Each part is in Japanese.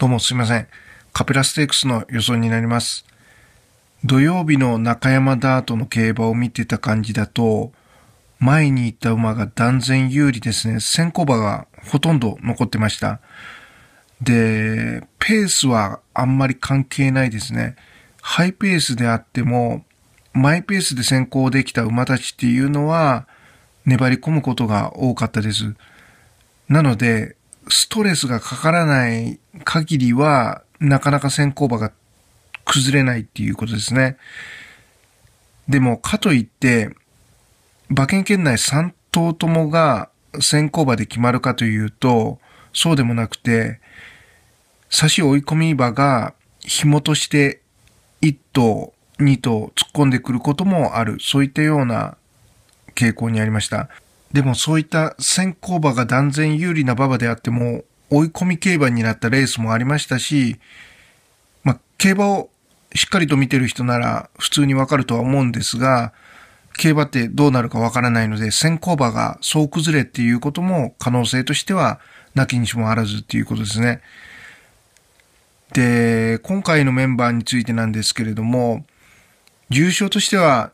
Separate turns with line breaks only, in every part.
どうもすいません。カペラステークスの予想になります。土曜日の中山ダートの競馬を見てた感じだと、前に行った馬が断然有利ですね。先行馬がほとんど残ってました。で、ペースはあんまり関係ないですね。ハイペースであっても、マイペースで先行できた馬たちっていうのは、粘り込むことが多かったです。なので、ストレスがかからない限りは、なかなか先行馬が崩れないっていうことですね。でも、かといって、馬券圏内3頭ともが先行馬で決まるかというと、そうでもなくて、差し追い込み場が紐として1頭、2頭突っ込んでくることもある。そういったような傾向にありました。でもそういった先行馬が断然有利な馬場であっても、追い込み競馬になったレースもありましたし、まあ、競馬をしっかりと見てる人なら普通にわかるとは思うんですが、競馬ってどうなるかわからないので、先行馬が総崩れっていうことも可能性としてはなきにしもあらずっていうことですね。で、今回のメンバーについてなんですけれども、重症としては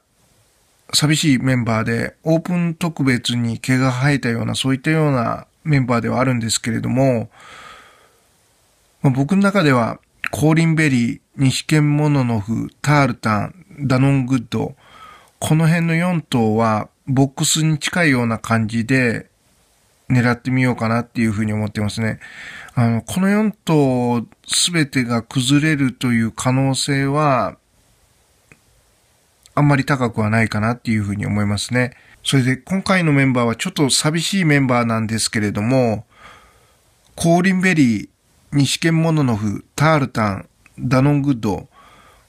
寂しいメンバーで、オープン特別に毛が生えたような、そういったようなメンバーではあるんですけれども、まあ、僕の中では、コーリンベリー、西剣モノノフ、タールタン、ダノングッド、この辺の4頭は、ボックスに近いような感じで、狙ってみようかなっていうふうに思ってますね。あの、この4頭すべてが崩れるという可能性は、あんまり高くはないかなっていうふうに思いますね。それで今回のメンバーはちょっと寂しいメンバーなんですけれども、コーリンベリー、ニシケンモノノフ、タールタン、ダノングッド、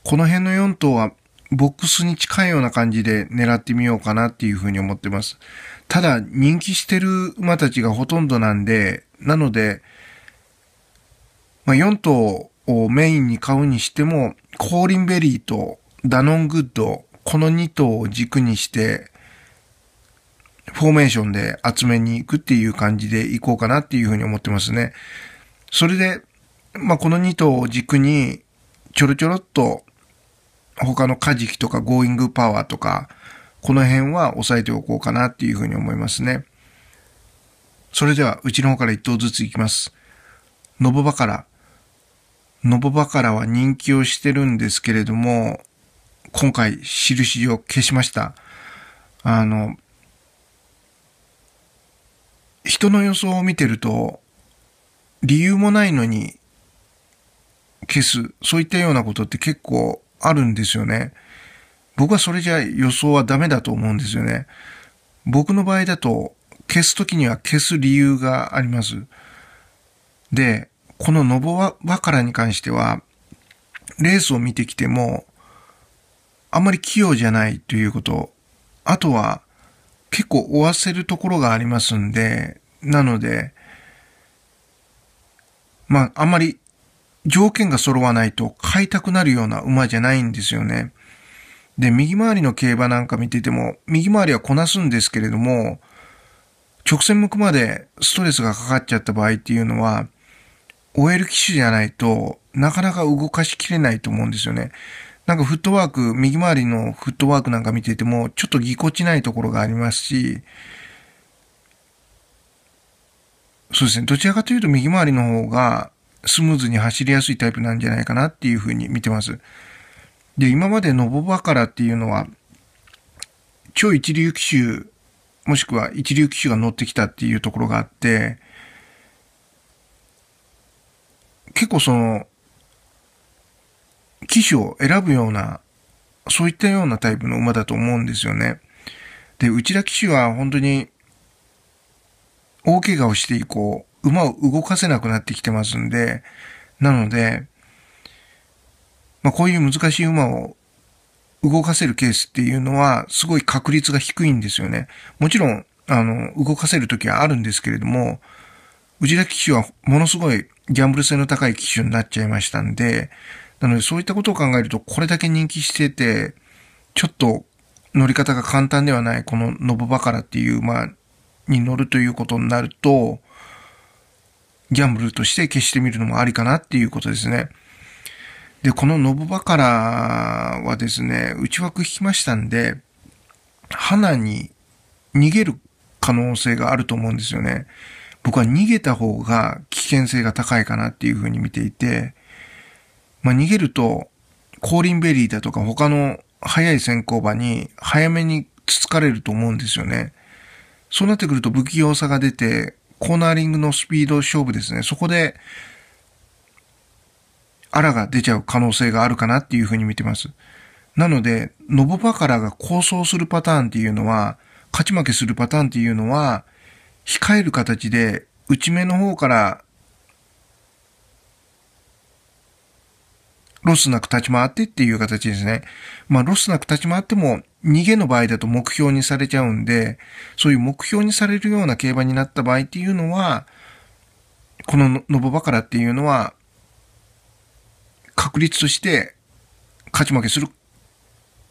この辺の4頭はボックスに近いような感じで狙ってみようかなっていうふうに思ってます。ただ人気してる馬たちがほとんどなんで、なので、まあ、4頭をメインに買うにしても、コーリンベリーとダノングッド、この2頭を軸にして、フォーメーションで集めに行くっていう感じで行こうかなっていうふうに思ってますね。それで、まあ、この2頭を軸に、ちょろちょろっと、他のカジキとかゴーイングパワーとか、この辺は押さえておこうかなっていうふうに思いますね。それでは、うちの方から1頭ずつ行きます。ノボバカラ。ノボバカラは人気をしてるんですけれども、今回印を消しました。あの、人の予想を見てると、理由もないのに消す、そういったようなことって結構あるんですよね。僕はそれじゃ予想はダメだと思うんですよね。僕の場合だと、消すときには消す理由があります。で、このノボワカラに関しては、レースを見てきても、あんまり器用じゃないということ。あとは、結構追わせるところがありますんで、なので、まあ、あんまり条件が揃わないと買いたくなるような馬じゃないんですよね。で、右回りの競馬なんか見てても、右回りはこなすんですけれども、直線向くまでストレスがかかっちゃった場合っていうのは、追える機種じゃないとなかなか動かしきれないと思うんですよね。なんかフットワーク、右回りのフットワークなんか見ていても、ちょっとぎこちないところがありますし、そうですね、どちらかというと右回りの方がスムーズに走りやすいタイプなんじゃないかなっていうふうに見てます。で、今までノボバカラっていうのは、超一流機種、もしくは一流機種が乗ってきたっていうところがあって、結構その、騎手を選ぶような、そういったようなタイプの馬だと思うんですよね。で、内田騎手は本当に、大怪我をして以降、馬を動かせなくなってきてますんで、なので、まあ、こういう難しい馬を動かせるケースっていうのは、すごい確率が低いんですよね。もちろん、あの、動かせる時はあるんですけれども、内田騎手はものすごいギャンブル性の高い騎手になっちゃいましたんで、なのでそういったことを考えると、これだけ人気してて、ちょっと乗り方が簡単ではない、このノボバカラっていう、まあ、に乗るということになると、ギャンブルとして消してみるのもありかなっていうことですね。で、このノボバカラはですね、内枠引きましたんで、花に逃げる可能性があると思うんですよね。僕は逃げた方が危険性が高いかなっていうふうに見ていて、まあ、逃げると、コーリンベリーだとか他の早い先行馬に早めにつつかれると思うんですよね。そうなってくると不器用さが出て、コーナーリングのスピード勝負ですね。そこで、アラが出ちゃう可能性があるかなっていうふうに見てます。なので、ノボバカラが構想するパターンっていうのは、勝ち負けするパターンっていうのは、控える形で、内目の方からロスなく立ち回ってっていう形ですね。まあ、ロスなく立ち回っても、逃げの場合だと目標にされちゃうんで、そういう目標にされるような競馬になった場合っていうのは、このノボバカラっていうのは、確率として勝ち負けする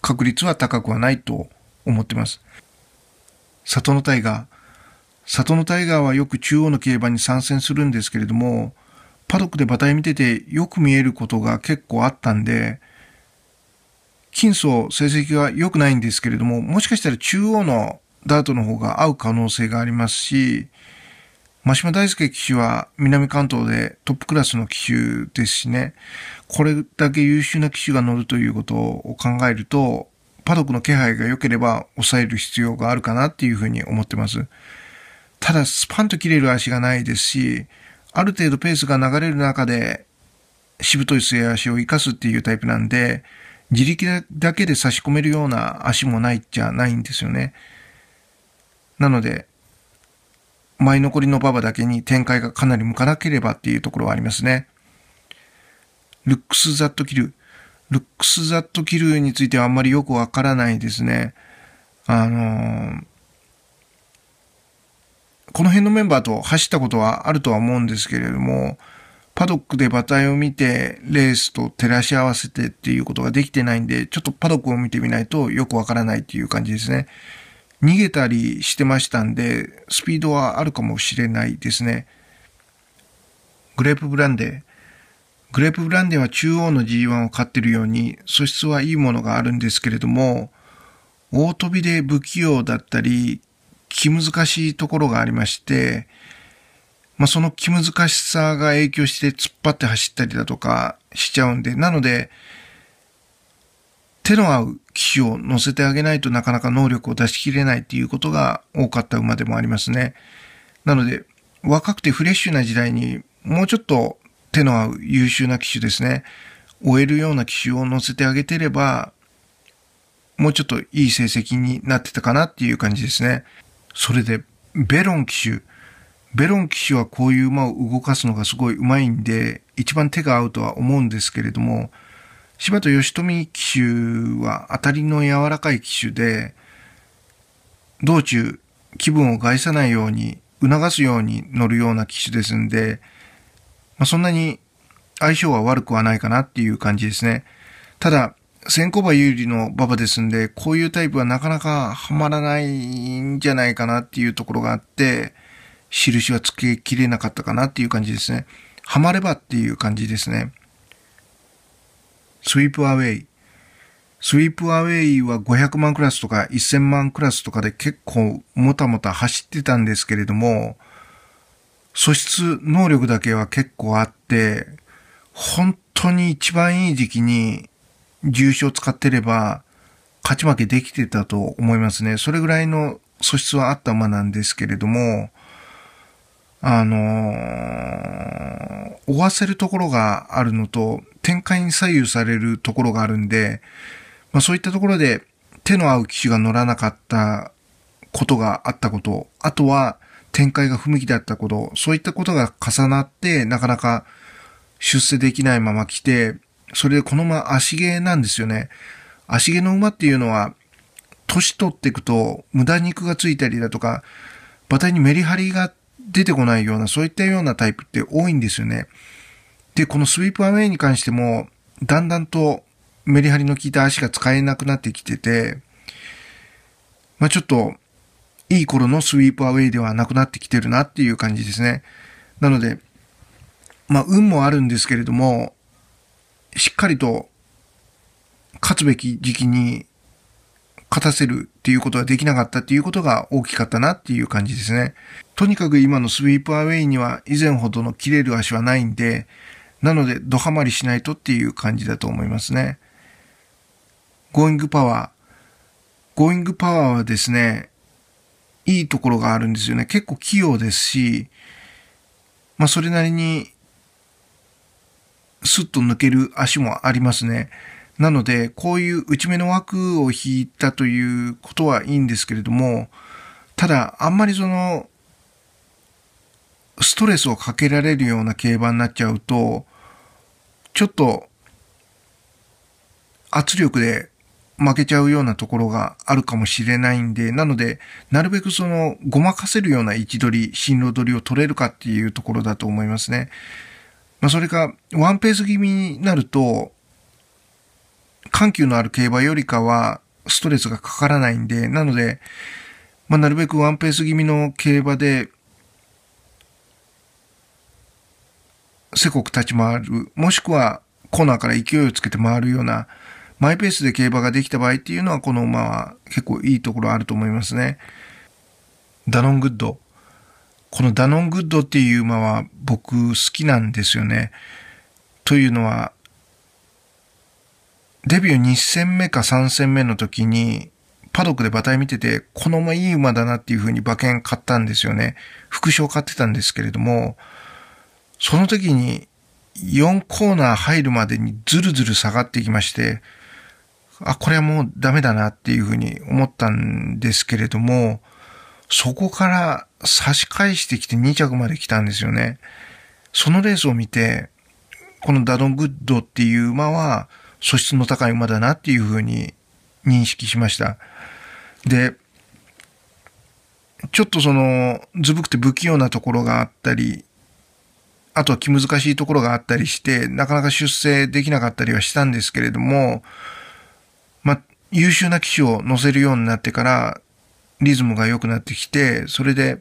確率は高くはないと思ってます。里のタイガー。里のタイガーはよく中央の競馬に参戦するんですけれども、パドックで馬体見ててよく見えることが結構あったんで、金層成績は良くないんですけれども、もしかしたら中央のダートの方が合う可能性がありますし、真島大輔騎手は南関東でトップクラスの騎手ですしね、これだけ優秀な騎手が乗るということを考えると、パドックの気配が良ければ抑える必要があるかなっていうふうに思ってます。ただ、スパンと切れる足がないですし、ある程度ペースが流れる中で、しぶとい末足を生かすっていうタイプなんで、自力だけで差し込めるような足もないっちゃないんですよね。なので、前残りの馬場だけに展開がかなり向かなければっていうところはありますね。ルックス・ザット・キル。ルックス・ザット・キルについてはあんまりよくわからないですね。あのー、この辺のメンバーと走ったことはあるとは思うんですけれども、パドックで馬体を見て、レースと照らし合わせてっていうことができてないんで、ちょっとパドックを見てみないとよくわからないっていう感じですね。逃げたりしてましたんで、スピードはあるかもしれないですね。グレープブランデー。グレープブランデーは中央の G1 を勝ってるように素質はいいものがあるんですけれども、大飛びで不器用だったり、気難しいところがありまして、まあ、その気難しさが影響して突っ張って走ったりだとかしちゃうんで、なので、手の合う機種を乗せてあげないとなかなか能力を出し切れないっていうことが多かった馬でもありますね。なので、若くてフレッシュな時代にもうちょっと手の合う優秀な機種ですね。終えるような機種を乗せてあげてれば、もうちょっといい成績になってたかなっていう感じですね。それで、ベロン騎手。ベロン騎手はこういう馬を動かすのがすごい上手いんで、一番手が合うとは思うんですけれども、柴田義富騎手は当たりの柔らかい騎手で、道中気分を害さないように促すように乗るような機種ですんで、まあ、そんなに相性は悪くはないかなっていう感じですね。ただ、先行馬有利の馬場ですんで、こういうタイプはなかなかはまらないんじゃないかなっていうところがあって、印はつけきれなかったかなっていう感じですね。はまればっていう感じですね。スイープアウェイ。スイープアウェイは500万クラスとか1000万クラスとかで結構もたもた走ってたんですけれども、素質能力だけは結構あって、本当に一番いい時期に重症使ってれば、勝ち負けできてたと思いますね。それぐらいの素質はあった馬なんですけれども、あのー、追わせるところがあるのと、展開に左右されるところがあるんで、まあそういったところで手の合う騎種が乗らなかったことがあったこと、あとは展開が不向きだったこと、そういったことが重なって、なかなか出世できないまま来て、それでこの馬足毛なんですよね。足毛の馬っていうのは、年取っていくと無駄肉がついたりだとか、馬体にメリハリが出てこないような、そういったようなタイプって多いんですよね。で、このスイープアウェイに関しても、だんだんとメリハリの効いた足が使えなくなってきてて、まあ、ちょっと、いい頃のスイープアウェイではなくなってきてるなっていう感じですね。なので、まあ、運もあるんですけれども、しっかりと勝つべき時期に勝たせるっていうことができなかったっていうことが大きかったなっていう感じですね。とにかく今のスィープアウェイには以前ほどの切れる足はないんで、なのでドハマりしないとっていう感じだと思いますね。ゴーイングパワー。ゴーイングパワーはですね、いいところがあるんですよね。結構器用ですし、まあそれなりにスッと抜ける足もありますね。なので、こういう内目の枠を引いたということはいいんですけれども、ただ、あんまりその、ストレスをかけられるような競馬になっちゃうと、ちょっと、圧力で負けちゃうようなところがあるかもしれないんで、なので、なるべくその、ごまかせるような位置取り、進路取りを取れるかっていうところだと思いますね。まあ、それか、ワンペース気味になると、緩急のある競馬よりかは、ストレスがかからないんで、なので、まあ、なるべくワンペース気味の競馬で、せこく立ち回る、もしくはコーナーから勢いをつけて回るような、マイペースで競馬ができた場合っていうのは、この馬は結構いいところあると思いますね。ダノングッド。このダノングッドっていう馬は僕好きなんですよね。というのは、デビュー2戦目か3戦目の時に、パドックで馬体見てて、この馬いい馬だなっていう風に馬券買ったんですよね。副賞買ってたんですけれども、その時に4コーナー入るまでにずるずる下がっていきまして、あ、これはもうダメだなっていう風に思ったんですけれども、そこから差し返してきて2着まで来たんですよね。そのレースを見て、このダドングッドっていう馬は素質の高い馬だなっていうふうに認識しました。で、ちょっとその、ずぶくて不器用なところがあったり、あとは気難しいところがあったりして、なかなか出世できなかったりはしたんですけれども、ま優秀な騎手を乗せるようになってから、リズムが良くなってきて、それで、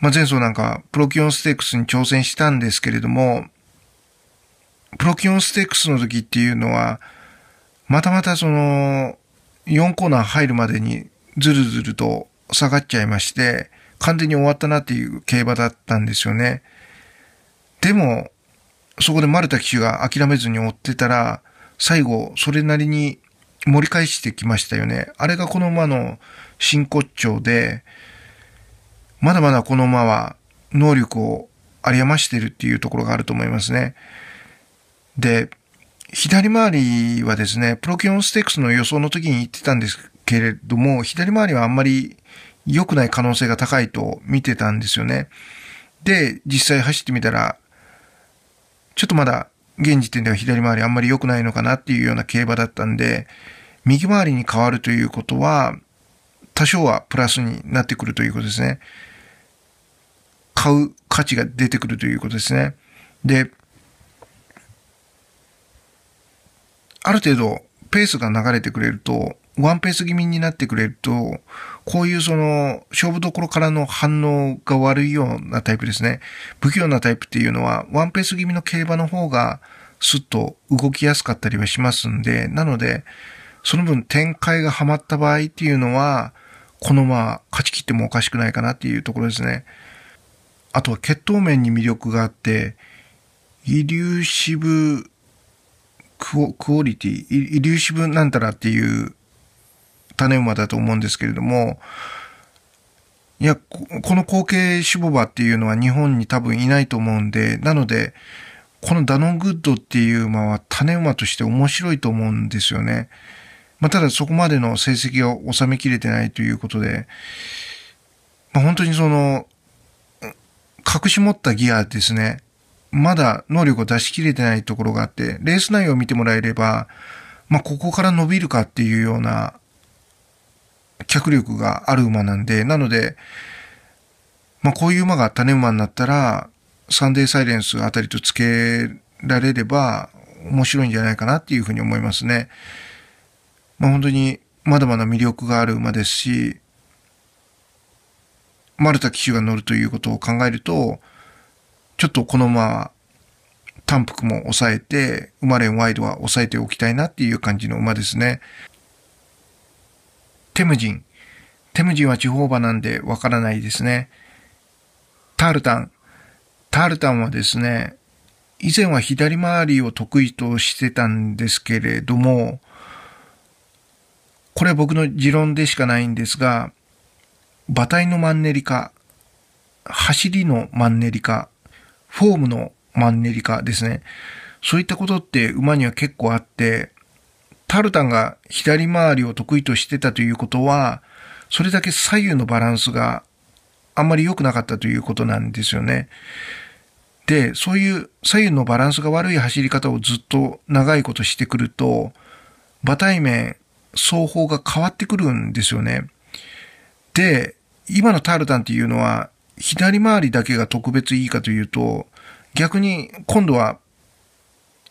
まあ、前走なんかプロキオンステークスに挑戦したんですけれども、プロキオンステークスの時っていうのは、またまたその、4コーナー入るまでにずるずると下がっちゃいまして、完全に終わったなっていう競馬だったんですよね。でも、そこで丸田騎手が諦めずに追ってたら、最後、それなりに盛り返してきましたよね。あれがこの馬の真骨頂で、まだまだこの馬は能力を有り余してるっていうところがあると思いますね。で、左回りはですね、プロキオンステークスの予想の時に言ってたんですけれども、左回りはあんまり良くない可能性が高いと見てたんですよね。で、実際走ってみたら、ちょっとまだ現時点では左回りあんまり良くないのかなっていうような競馬だったんで、右回りに変わるということは、多少はプラスになってくるということですね。買う価値が出てくるということですね。で、ある程度ペースが流れてくれると、ワンペース気味になってくれると、こういうその、勝負どころからの反応が悪いようなタイプですね。不器用なタイプっていうのは、ワンペース気味の競馬の方が、すっと動きやすかったりはしますんで、なので、その分展開がハマった場合っていうのは、このまま勝ち切ってもおかしくないかなっていうところですね。あとは血闘面に魅力があって、イリューシブクオクオリティ、イリューシブなんたらっていう種馬だと思うんですけれども、いや、この後継シボバっていうのは日本に多分いないと思うんで、なので、このダノングッドっていう馬は種馬として面白いと思うんですよね。まあ、ただそこまでの成績を収めきれてないということで、まあ、本当にその、隠し持ったギアですね。まだ能力を出し切れてないところがあって、レース内容を見てもらえれば、まあ、ここから伸びるかっていうような脚力がある馬なんで、なので、まあ、こういう馬が種馬になったら、サンデーサイレンスあたりとつけられれば面白いんじゃないかなっていうふうに思いますね。まあ、本当にまだまだ魅力がある馬ですし、丸田騎手が乗るということを考えると、ちょっとこの馬は淡幅も抑えて、馬連ワイドは抑えておきたいなっていう感じの馬ですね。テムジン。テムジンは地方馬なんでわからないですね。タルタン。タルタンはですね、以前は左回りを得意としてたんですけれども、これは僕の持論でしかないんですが、馬体のマンネリ化、走りのマンネリ化、フォームのマンネリ化ですね。そういったことって馬には結構あって、タルタンが左回りを得意としてたということは、それだけ左右のバランスがあんまり良くなかったということなんですよね。で、そういう左右のバランスが悪い走り方をずっと長いことしてくると、馬体面、奏法が変わってくるんですよね。で、今のタルタンっていうのは、左回りだけが特別いいかというと、逆に今度は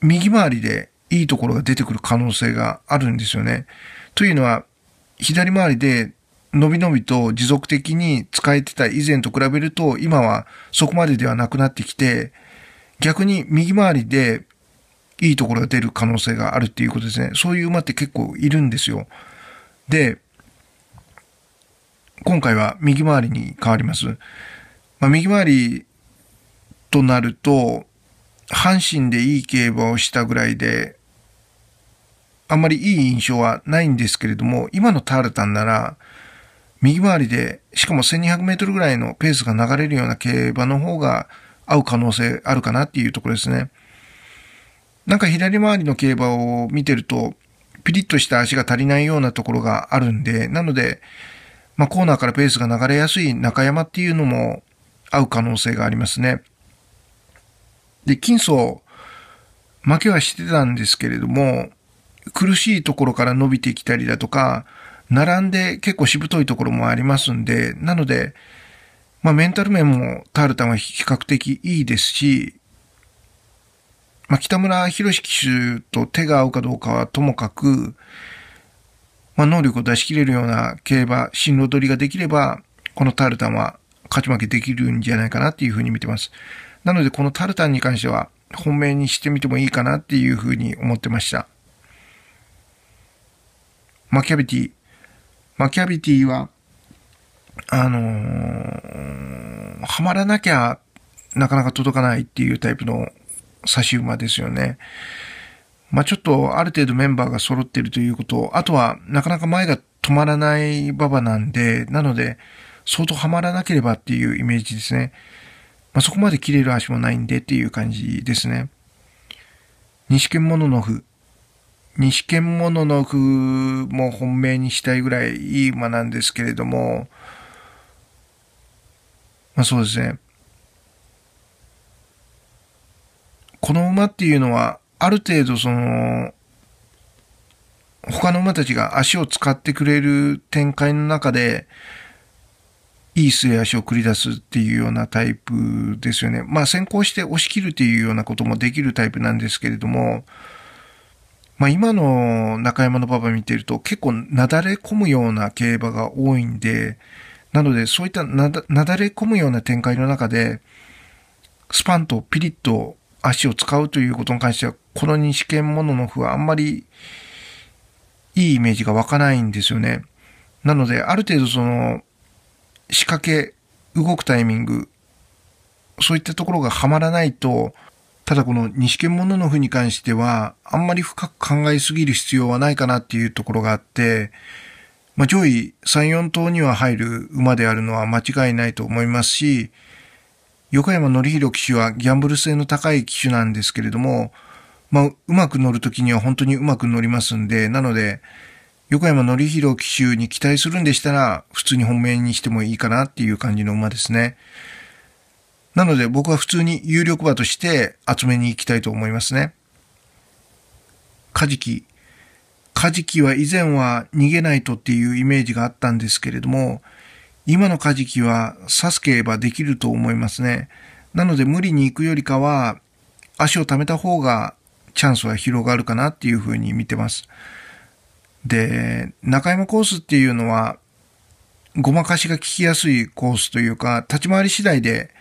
右回りでいいところが出てくる可能性があるんですよね。というのは、左回りで伸び伸びと持続的に使えてた以前と比べると、今はそこまでではなくなってきて、逆に右回りでいいところが出る可能性があるっていうことですね。そういう馬って結構いるんですよ。で、今回は右回りに変わります。まあ、右回りとなると、阪神でいい競馬をしたぐらいで、あんまりいい印象はないんですけれども、今のタールタンなら、右回りで、しかも1200メートルぐらいのペースが流れるような競馬の方が合う可能性あるかなっていうところですね。なんか左回りの競馬を見てると、ピリッとした足が足りないようなところがあるんで、なので、まあ、コーナーからペースが流れやすい中山っていうのも合う可能性がありますね。で、金層、負けはしてたんですけれども、苦しいところから伸びてきたりだとか、並んで結構しぶといところもありますんで、なので、まあ、メンタル面もタールタンは比較的いいですし、まあ、北村博士騎手と手が合うかどうかはともかく、まあ、能力を出し切れるような競馬、進路取りができれば、このタルタンは勝ち負けできるんじゃないかなっていうふうに見てます。なので、このタルタンに関しては、本命にしてみてもいいかなっていうふうに思ってました。マキャビティ。マキャビティは、あのー、はまらなきゃなかなか届かないっていうタイプの差し馬ですよね。まあ、ちょっとある程度メンバーが揃っているということ、あとはなかなか前が止まらない馬場なんで、なので相当ハマらなければっていうイメージですね。まあ、そこまで切れる足もないんでっていう感じですね。西剣モノノフ。西剣モノノフも本命にしたいぐらいいい馬なんですけれども、まあそうですね。この馬っていうのは、ある程度その、他の馬たちが足を使ってくれる展開の中で、いい末足を繰り出すっていうようなタイプですよね。まあ先行して押し切るっていうようなこともできるタイプなんですけれども、まあ今の中山の馬場見てると結構なだれ込むような競馬が多いんで、なのでそういったなだれ込むような展開の中で、スパンとピリッと足を使うということに関しては、この西剣モノノフはあんまりいいイメージが湧かないんですよね。なので、ある程度その、仕掛け、動くタイミング、そういったところがはまらないと、ただこの西剣モノノフに関しては、あんまり深く考えすぎる必要はないかなっていうところがあって、まあ、上位3、4頭には入る馬であるのは間違いないと思いますし、横山典弘騎手はギャンブル性の高い騎手なんですけれども、まあ、うまく乗るときには本当にうまく乗りますんで、なので、横山典弘騎手に期待するんでしたら、普通に本命にしてもいいかなっていう感じの馬ですね。なので僕は普通に有力馬として集めに行きたいと思いますね。カジキ。カジキは以前は逃げないとっていうイメージがあったんですけれども、今のカジキは刺すければできると思いますね。なので無理に行くよりかは、足を溜めた方がチャンスは広がるかなっていうふうに見てます。で、中山コースっていうのは、ごまかしが効きやすいコースというか、立ち回り次第で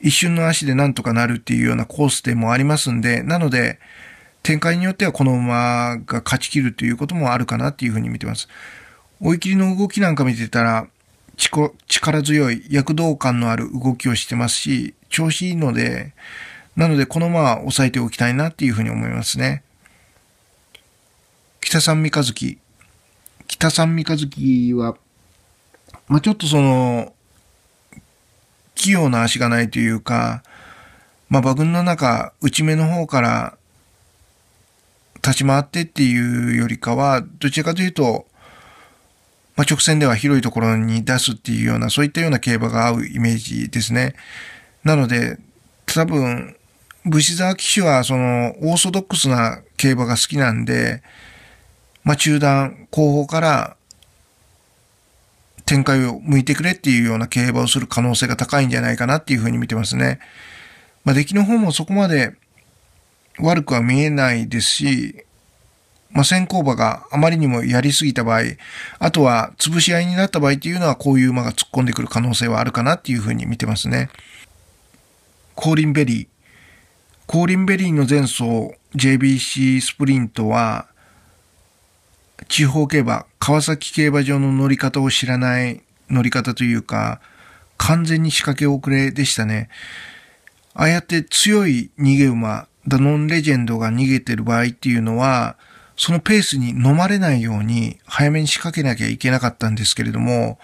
一瞬の足でなんとかなるっていうようなコースでもありますんで、なので、展開によってはこの馬が勝ち切るということもあるかなっていうふうに見てます。追い切りの動きなんか見てたら、力強い躍動感のある動きをしてますし、調子いいので、なのでこのまま抑えておきたいなっていうふうに思いますね。北三三日月。北三三日月は、まあ、ちょっとその、器用な足がないというか、まあ、馬群の中、内目の方から立ち回ってっていうよりかは、どちらかというと、まあ、直線では広いところに出すっていうような、そういったような競馬が合うイメージですね。なので、多分、武士沢騎手はそのオーソドックスな競馬が好きなんで、まあ、中段、後方から展開を向いてくれっていうような競馬をする可能性が高いんじゃないかなっていうふうに見てますね。まあ、出来の方もそこまで悪くは見えないですし、まあ、先行馬があまりにもやりすぎた場合、あとは潰し合いになった場合っていうのはこういう馬が突っ込んでくる可能性はあるかなっていうふうに見てますね。コーリンベリー。コーリンベリーの前走 JBC スプリントは、地方競馬、川崎競馬場の乗り方を知らない乗り方というか、完全に仕掛け遅れでしたね。ああやって強い逃げ馬、ダノンレジェンドが逃げてる場合っていうのは、そのペースに飲まれないように早めに仕掛けなきゃいけなかったんですけれども、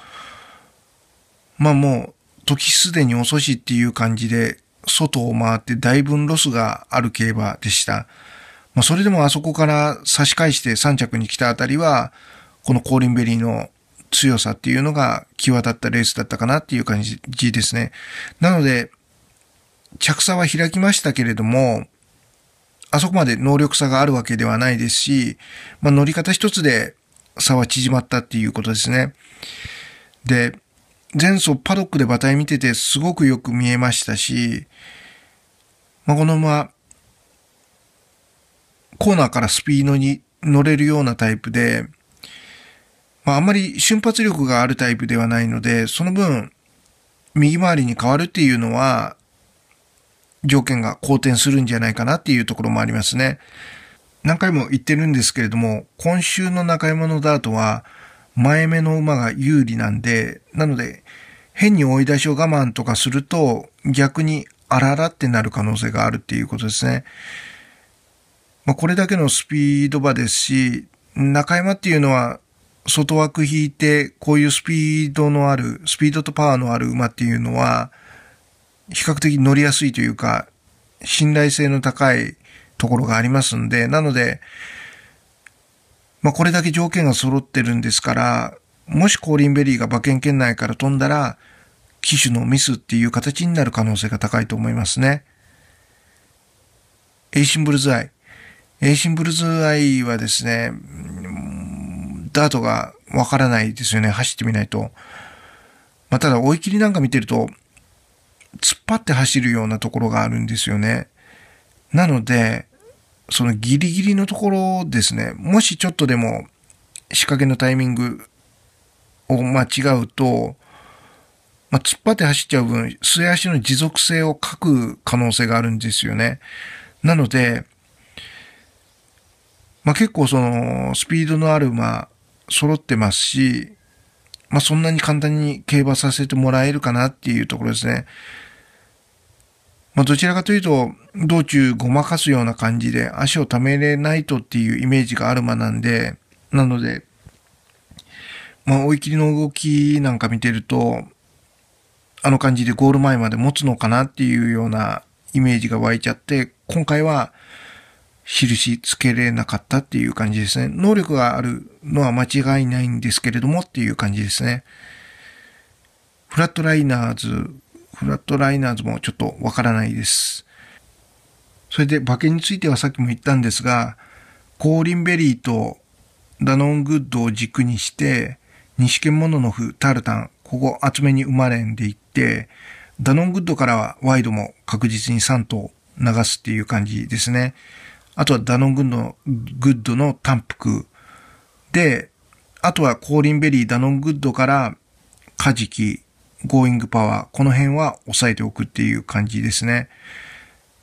まあもう時すでに遅しっていう感じで外を回って大分ロスがある競馬でした。まあそれでもあそこから差し返して3着に来たあたりは、このコーリンベリーの強さっていうのが際立ったレースだったかなっていう感じですね。なので、着差は開きましたけれども、あそこまで能力差があるわけではないですし、まあ、乗り方一つで差は縮まったっていうことですね。で、前走パドックで馬体見ててすごくよく見えましたし、まあ、このまま、コーナーからスピードに乗れるようなタイプで、まあ、あんまり瞬発力があるタイプではないので、その分、右回りに変わるっていうのは、条件が好転するんじゃないかなっていうところもありますね。何回も言ってるんですけれども、今週の中山のダートは、前目の馬が有利なんで、なので、変に追い出しを我慢とかすると、逆にあららってなる可能性があるっていうことですね。まあ、これだけのスピード馬ですし、中山っていうのは、外枠引いて、こういうスピードのある、スピードとパワーのある馬っていうのは、比較的乗りやすいというか、信頼性の高いところがありますんで、なので、まあ、これだけ条件が揃ってるんですから、もしコーリンベリーが馬券圏内から飛んだら、機種のミスっていう形になる可能性が高いと思いますね。エイシンブルズアイ。エイシンブルズアイはですね、ダートがわからないですよね。走ってみないと。まあ、ただ追い切りなんか見てると、突っ張って走るようなところがあるんですよね。なので、そのギリギリのところですね、もしちょっとでも仕掛けのタイミングを間違うと、まあ、突っ張って走っちゃう分、末足の持続性を欠く可能性があるんですよね。なので、まあ、結構そのスピードのある馬揃ってますし、まあ、そんなに簡単に競馬させてもらえるかなっていうところですね。まあ、どちらかというと、道中ごまかすような感じで足を溜めれないとっていうイメージがある馬なんで、なので、まあ、追い切りの動きなんか見てると、あの感じでゴール前まで持つのかなっていうようなイメージが湧いちゃって、今回は印つけれなかったっていう感じですね。能力があるのは間違いないんですけれどもっていう感じですね。フラットライナーズフラットライナーズもちょっとわからないです。それで馬券についてはさっきも言ったんですが、コーリンベリーとダノングッドを軸にして、西ケモノノフ、タルタン、ここ厚めに生まれんでいって、ダノングッドからはワイドも確実に3頭流すっていう感じですね。あとはダノングッドのグッドの単服。で、あとはコーリンベリー、ダノングッドからカジキ、ゴーイングパワー、この辺は押さえておくっていう感じですね。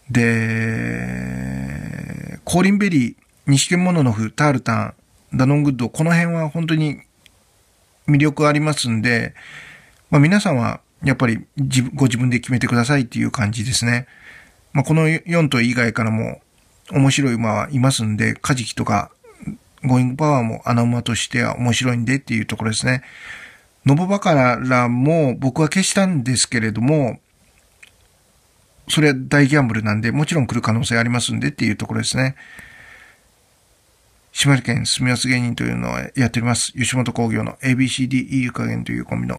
で、コーリンベリー、西ケモノノフ、タールタン、ダノングッド、この辺は本当に魅力ありますんで、まあ、皆さんはやっぱりご自分で決めてくださいっていう感じですね。まあ、この4頭以外からも面白い馬はいますんで、カジキとか、ゴーイングパワーも穴馬としては面白いんでっていうところですね。ノボバカラも僕は消したんですけれども、それは大ギャンブルなんで、もちろん来る可能性ありますんでっていうところですね。島根県住みます芸人というのをやっております。吉本興業の ABCDE 加減というコンビの